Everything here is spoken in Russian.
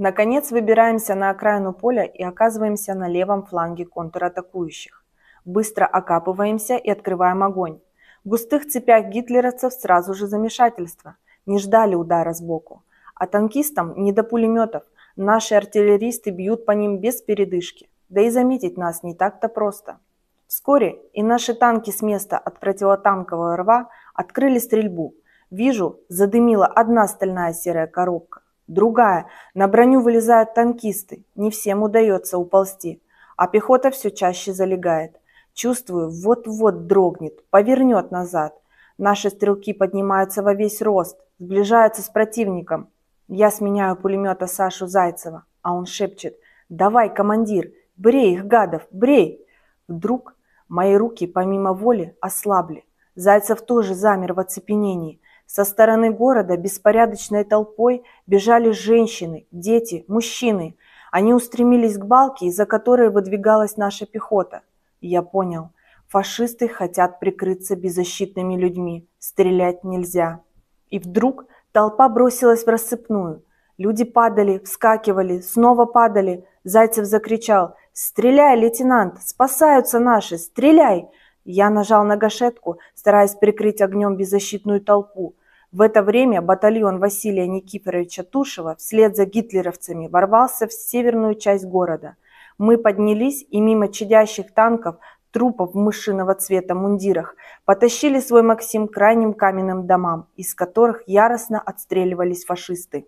Наконец выбираемся на окраину поля и оказываемся на левом фланге контратакующих. Быстро окапываемся и открываем огонь. В густых цепях гитлеровцев сразу же замешательство. Не ждали удара сбоку. А танкистам не до пулеметов. Наши артиллеристы бьют по ним без передышки. Да и заметить нас не так-то просто. Вскоре и наши танки с места от противотанкового рва открыли стрельбу. Вижу, задымила одна стальная серая коробка. Другая. На броню вылезают танкисты. Не всем удается уползти. А пехота все чаще залегает. Чувствую, вот-вот дрогнет, повернет назад. Наши стрелки поднимаются во весь рост, сближаются с противником. Я сменяю пулемета Сашу Зайцева, а он шепчет «Давай, командир, брей их, гадов, брей!» Вдруг мои руки, помимо воли, ослабли. Зайцев тоже замер в оцепенении – со стороны города беспорядочной толпой бежали женщины, дети, мужчины. Они устремились к балке, из-за которой выдвигалась наша пехота. я понял, фашисты хотят прикрыться беззащитными людьми, стрелять нельзя. И вдруг толпа бросилась в рассыпную. Люди падали, вскакивали, снова падали. Зайцев закричал «Стреляй, лейтенант! Спасаются наши! Стреляй!» Я нажал на гашетку, стараясь прикрыть огнем беззащитную толпу. В это время батальон Василия Никифоровича Тушева вслед за гитлеровцами ворвался в северную часть города. Мы поднялись и мимо чадящих танков, трупов мышиного цвета мундирах, потащили свой Максим к крайним каменным домам, из которых яростно отстреливались фашисты.